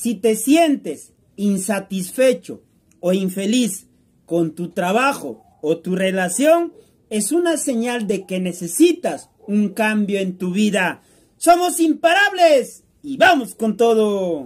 Si te sientes insatisfecho o infeliz con tu trabajo o tu relación, es una señal de que necesitas un cambio en tu vida. Somos imparables y vamos con todo.